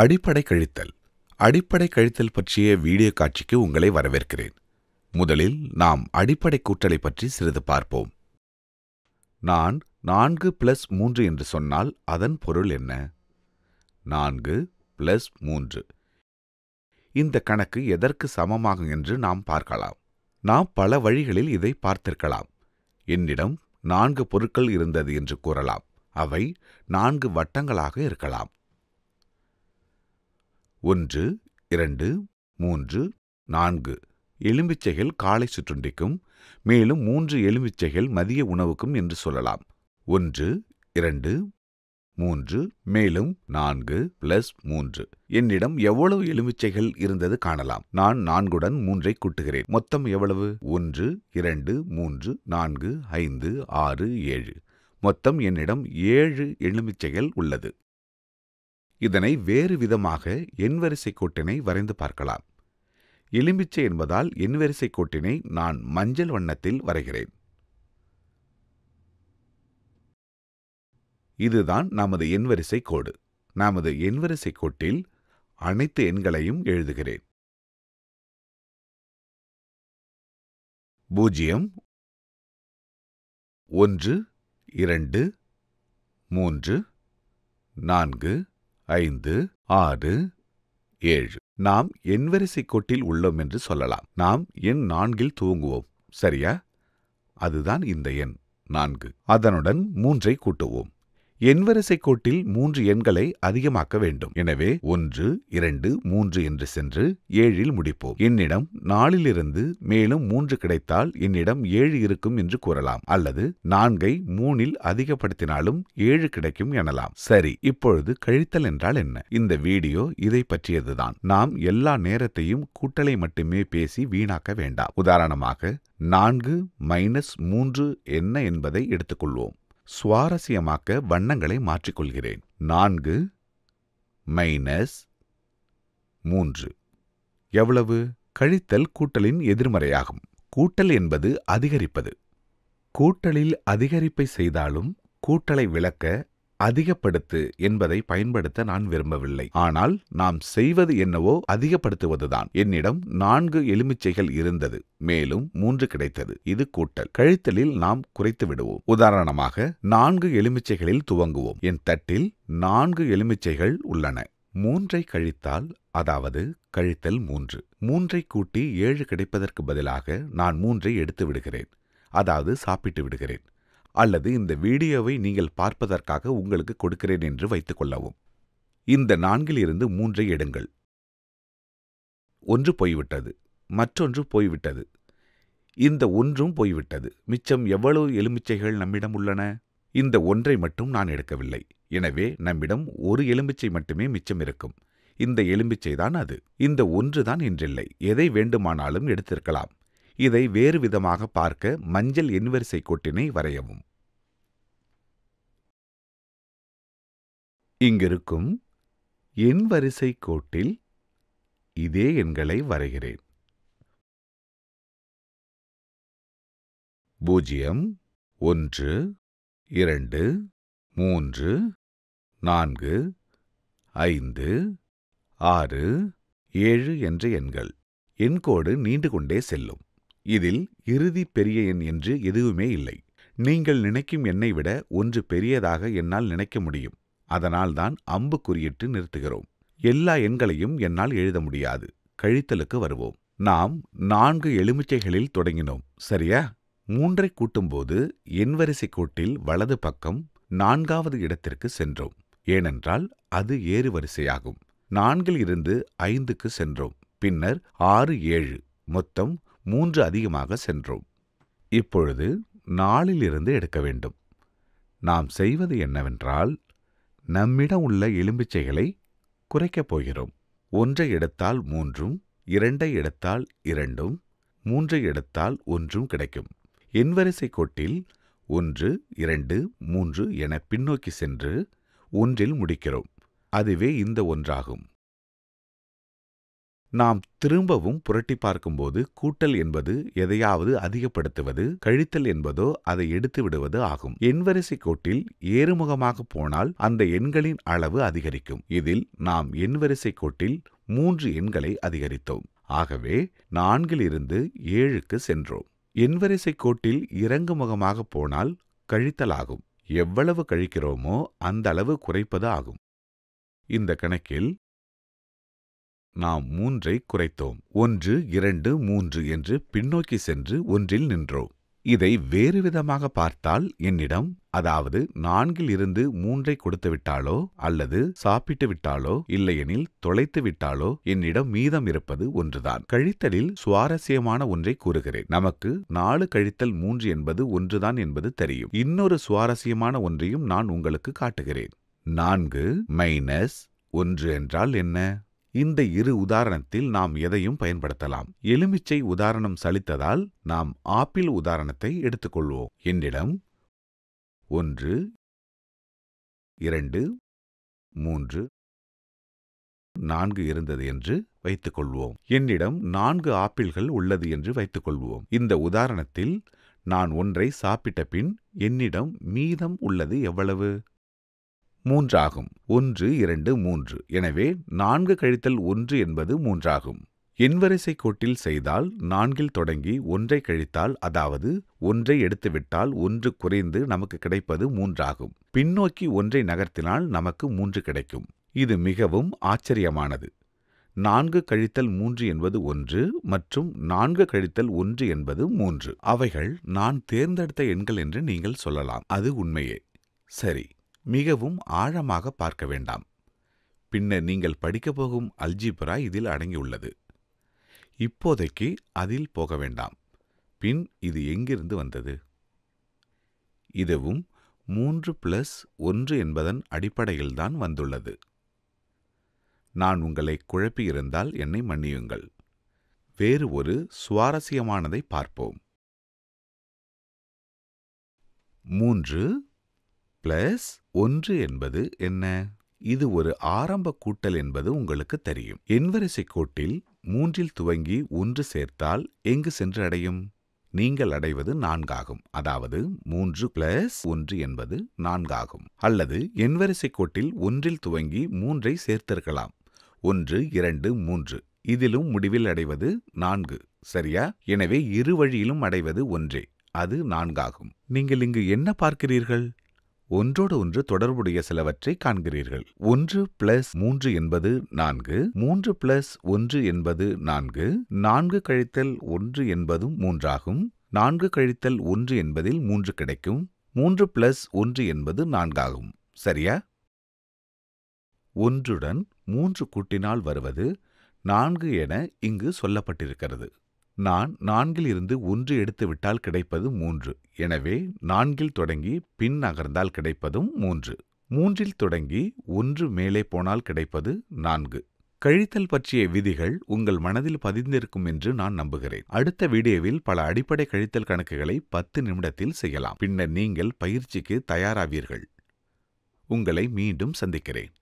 அடிப்படை கழித்தல் அடிப்படை கழித்தல் பற்றிய வீடியோ காட்சிக்கு உங்களை வரவேற்கிறேன் முதலில் நாம் அடிப்படை கூட்டலை பற்றி சிறிது பார்ப்போம் நான் நான்கு பிளஸ் மூன்று என்று சொன்னால் அதன் பொருள் என்ன நான்கு பிளஸ் மூன்று இந்த கணக்கு எதற்கு சமமாகும் என்று நாம் பார்க்கலாம் நாம் பல வழிகளில் இதை பார்த்திருக்கலாம் என்னிடம் நான்கு பொருட்கள் இருந்தது என்று கூறலாம் அவை நான்கு வட்டங்களாக இருக்கலாம் ஒன்று இரண்டு மூன்று நான்கு எலுமிச்சைகள் காலை சிற்றுண்டிக்கும் மேலும் மூன்று எலுமிச்சைகள் மதிய உணவுக்கும் என்று சொல்லலாம் ஒன்று இரண்டு மூன்று மேலும் நான்கு பிளஸ் மூன்று என்னிடம் எவ்வளவு எலுமிச்சைகள் இருந்தது காணலாம் நான் நான்குடன் மூன்றை கூட்டுகிறேன் மொத்தம் எவ்வளவு ஒன்று இரண்டு மூன்று நான்கு ஐந்து ஆறு ஏழு மொத்தம் என்னிடம் ஏழு எலுமிச்சைகள் உள்ளது இதனை வேறு விதமாக எண்வரிசை கோட்டினை வரைந்து பார்க்கலாம் எலும்பிச்சை என்பதால் எண்வரிசை கோட்டினை நான் மஞ்சள் வண்ணத்தில் வரைகிறேன் இதுதான் நமது எண்வரிசை கோடு நமது எண்வரிசை கோட்டில் அனைத்து எண்களையும் எழுதுகிறேன் பூஜ்ஜியம் ஒன்று இரண்டு மூன்று நான்கு ஐந்து ஆறு ஏழு நாம் என் வரிசை கோட்டில் உள்ளோம் என்று சொல்லலாம் நாம் எண் நான்கில் துவங்குவோம் சரியா அதுதான் இந்த எண் நான்கு அதனுடன் மூன்றை கூட்டுவோம் எண்வரிசை கோட்டில் மூன்று எண்களை அதிகமாக்க வேண்டும் எனவே ஒன்று இரண்டு மூன்று என்று சென்று ஏழில் முடிப்போம் என்னிடம் நாலிலிருந்து மேலும் மூன்று கிடைத்தால் என்னிடம் ஏழு இருக்கும் என்று கூறலாம் அல்லது நான்கை மூணில் அதிகப்படுத்தினாலும் ஏழு கிடைக்கும் எனலாம் சரி இப்பொழுது கழித்தல் என்றால் என்ன இந்த வீடியோ இதை பற்றியதுதான் நாம் எல்லா நேரத்தையும் கூட்டலை மட்டுமே பேசி வீணாக்க வேண்டாம் உதாரணமாக நான்கு மைனஸ் மூன்று என்ன என்பதை எடுத்துக்கொள்வோம் சுவாரஸ்யமாக்க வண்ணங்களை மாற்றிக்கொள்கிறேன் நான்கு மைனஸ் மூன்று எவ்வளவு கழித்தல் கூட்டலின் எதிர்மறையாகும் கூட்டல் என்பது அதிகரிப்பது கூட்டலில் அதிகரிப்பை செய்தாலும் கூட்டலை விளக்க அதிகப்படுத்து என்பதை பயன்படுத்த நான் விரும்பவில்லை ஆனால் நாம் செய்வது என்னவோ அதிகப்படுத்துவதுதான் என்னிடம் நான்கு எலுமிச்சைகள் இருந்தது மேலும் மூன்று கிடைத்தது இது கூட்டல் கழித்தலில் நாம் குறைத்து விடுவோம் உதாரணமாக நான்கு எலுமிச்சைகளில் துவங்குவோம் என் தட்டில் நான்கு எலுமிச்சைகள் உள்ளன மூன்றை கழித்தால் அதாவது கழித்தல் மூன்று மூன்றை கூட்டி ஏழு கிடைப்பதற்கு பதிலாக நான் மூன்றை எடுத்து விடுகிறேன் அதாவது சாப்பிட்டு விடுகிறேன் அல்லது இந்த வீடியோவை நீங்கள் பார்ப்பதற்காக உங்களுக்கு கொடுக்கிறேன் என்று வைத்துக்கொள்ளவும் இந்த நான்கில் இருந்து மூன்றை எடுங்கள் ஒன்று போய்விட்டது மற்றொன்று போய்விட்டது இந்த ஒன்றும் போய்விட்டது மிச்சம் எவ்வளவு எலுமிச்சைகள் நம்மிடம் உள்ளன இந்த ஒன்றை மட்டும் நான் எடுக்கவில்லை எனவே நம்மிடம் ஒரு எலுமிச்சை மட்டுமே மிச்சம் இருக்கும் இந்த எலுமிச்சை தான் அது இந்த ஒன்றுதான் இன்றில்லை எதை வேண்டுமானாலும் எடுத்திருக்கலாம் இதை வேறு விதமாக பார்க்க மஞ்சள் எண்வரிசை கோட்டினை வரையவும் இங்கிருக்கும் எண்வரிசை கோட்டில் இதே எண்களை வரைகிறேன் பூஜ்ஜியம் ஒன்று இரண்டு மூன்று நான்கு ஐந்து ஆறு ஏழு என்ற எண்கள் எண்கோடு நீண்டு கொண்டே செல்லும் இதில் இறுதி பெரிய எண் என்று எதுவுமே இல்லை நீங்கள் நினைக்கும் எண்ணை விட ஒன்று பெரியதாக என்னால் நினைக்க முடியும் அதனால் தான் அம்பு குறியிட்டு நிறுத்துகிறோம் எல்லா எண்களையும் என்னால் எழுத முடியாது கழித்தலுக்கு வருவோம் நாம் நான்கு எலுமிச்சைகளில் தொடங்கினோம் சரியா மூன்றை கூட்டும்போது எண் வரிசை கூட்டில் வலது பக்கம் நான்காவது இடத்திற்கு சென்றோம் ஏனென்றால் அது ஏறு வரிசையாகும் நான்கில் இருந்து ஐந்துக்கு சென்றோம் பின்னர் ஆறு ஏழு மொத்தம் மூன்று அதிகமாக சென்றோம் இப்பொழுது நாளிலிருந்து எடுக்க வேண்டும் நாம் செய்வது என்னவென்றால் நம்மிடம் உள்ள எலும்பிச்சைகளை குறைக்கப் போகிறோம் ஒன்றை எடுத்தால் மூன்றும் இரண்டை எடுத்தால் இரண்டும் மூன்றை எடுத்தால் ஒன்றும் கிடைக்கும் எண்வரிசை கோட்டில் ஒன்று இரண்டு மூன்று என பின்னோக்கி சென்று ஒன்றில் முடிக்கிறோம் அதுவே இந்த ஒன்றாகும் நாம் திரும்பவும் புரட்டி பார்க்கும்போது கூட்டல் என்பது எதையாவது அதிகப்படுத்துவது கழித்தல் என்பதோ அதை எடுத்து விடுவது ஆகும் எண்வரிசை கோட்டில் ஏறுமுகமாக போனால் அந்த எண்களின் அளவு அதிகரிக்கும் இதில் நாம் எண்வரிசை கோட்டில் மூன்று எண்களை அதிகரித்தோம் ஆகவே நான்கிலிருந்து ஏழுக்கு சென்றோம் எண்வரிசை கோட்டில் இறங்கு முகமாக போனால் கழித்தலாகும் எவ்வளவு கழிக்கிறோமோ அந்த அளவு குறைப்பது ஆகும் இந்த கணக்கில் நாம் மூன்றை குறைத்தோம் ஒன்று இரண்டு மூன்று என்று பின்னோக்கி சென்று ஒன்றில் நின்றோம் இதை வேறு விதமாக பார்த்தால் என்னிடம் அதாவது நான்கில் இருந்து மூன்றை கொடுத்து விட்டாலோ அல்லது சாப்பிட்டு விட்டாலோ இல்லையெனில் தொலைத்து விட்டாலோ என்னிடம் மீதம் இருப்பது ஒன்றுதான் கழித்தலில் சுவாரஸ்யமான ஒன்றை கூறுகிறேன் நமக்கு நாலு கழித்தல் மூன்று என்பது ஒன்றுதான் என்பது தெரியும் இன்னொரு சுவாரஸ்யமான ஒன்றையும் நான் உங்களுக்கு காட்டுகிறேன் நான்கு மைனஸ் ஒன்று என்றால் என்ன இந்த இரு உதாரணத்தில் நாம் எதையும் பயன்படுத்தலாம் எலுமிச்சை உதாரணம் சலித்ததால் நாம் ஆப்பிள் உதாரணத்தை எடுத்துக்கொள்வோம் என்னிடம் ஒன்று இரண்டு மூன்று நான்கு இருந்தது என்று வைத்துக்கொள்வோம் என்னிடம் நான்கு ஆப்பிள்கள் உள்ளது என்று வைத்துக்கொள்வோம் இந்த உதாரணத்தில் நான் ஒன்றை சாப்பிட்ட பின் என்னிடம் மீதம் உள்ளது எவ்வளவு மூன்றாகும் ஒன்று இரண்டு மூன்று எனவே நான்கு கழித்தல் ஒன்று என்பது மூன்றாகும் எண்வரிசை கோட்டில் செய்தால் நான்கில் தொடங்கி ஒன்றை கழித்தால் அதாவது ஒன்றை எடுத்துவிட்டால் ஒன்று குறைந்து நமக்கு கிடைப்பது மூன்றாகும் பின்னோக்கி ஒன்றை நகர்த்தினால் நமக்கு மூன்று கிடைக்கும் இது மிகவும் ஆச்சரியமானது நான்கு கழித்தல் மூன்று என்பது ஒன்று மற்றும் நான்கு கழித்தல் ஒன்று என்பது மூன்று அவைகள் நான் தேர்ந்தெடுத்த எண்கள் என்று நீங்கள் சொல்லலாம் அது உண்மையே சரி மிகவும் ஆழமாக பார்க்க வேண்டாம் பின்னர் நீங்கள் படிக்கப் போகும் அல்ஜிப்ரா இதில் அடங்கியுள்ளது இப்போதைக்கு அதில் போக வேண்டாம் பின் இது எங்கிருந்து வந்தது இதுவும் மூன்று பிளஸ் ஒன்று என்பதன் அடிப்படையில்தான் வந்துள்ளது நான் உங்களை குழப்பியிருந்தால் என்னை மன்னியுங்கள் வேறு ஒரு சுவாரஸ்யமானதை பார்ப்போம் மூன்று பிளஸ் ஒன்று என்பது என்ன இது ஒரு ஆரம்ப கூட்டல் என்பது உங்களுக்கு தெரியும் எண்வரிசை கோட்டில் மூன்றில் துவங்கி ஒன்று சேர்த்தால் எங்கு சென்று அடையும் நீங்கள் அடைவது நான்காகும் அதாவது மூன்று பிளஸ் ஒன்று என்பது நான்காகும் அல்லது எண்வரிசை கோட்டில் ஒன்றில் துவங்கி மூன்றை சேர்த்திருக்கலாம் ஒன்று இரண்டு மூன்று இதிலும் முடிவில் அடைவது நான்கு சரியா எனவே இரு வழியிலும் அடைவது ஒன்றே அது நான்காகும் நீங்கள் இங்கு என்ன பார்க்கிறீர்கள் ஒன்றோடு ஒன்று தொடர்புடைய சிலவற்றை காண்கிறீர்கள் ஒன்று பிளஸ் மூன்று என்பது நான்கு மூன்று பிளஸ் ஒன்று என்பது நான்கு நான்கு கழித்தல் ஒன்று என்பதும் மூன்றாகும் நான்கு கழித்தல் ஒன்று என்பதில் மூன்று கிடைக்கும் மூன்று பிளஸ் ஒன்று என்பது நான்காகும் சரியா ஒன்றுடன் மூன்று கூட்டினால் வருவது நான்கு என இங்கு சொல்லப்பட்டிருக்கிறது நான் நான்கில் இருந்து ஒன்று எடுத்துவிட்டால் கிடைப்பது மூன்று எனவே நான்கில் தொடங்கி பின் நகர்ந்தால் கிடைப்பதும் மூன்று மூன்றில் தொடங்கி ஒன்று மேலே போனால் கிடைப்பது நான்கு கழித்தல் பற்றிய விதிகள் உங்கள் மனதில் பதிந்திருக்கும் என்று நான் நம்புகிறேன் அடுத்த வீடியோவில் பல அடிப்படை கழித்தல் கணக்குகளை பத்து நிமிடத்தில் செய்யலாம் பின்னர் நீங்கள் பயிற்சிக்கு தயாராவீர்கள் உங்களை மீண்டும் சந்திக்கிறேன்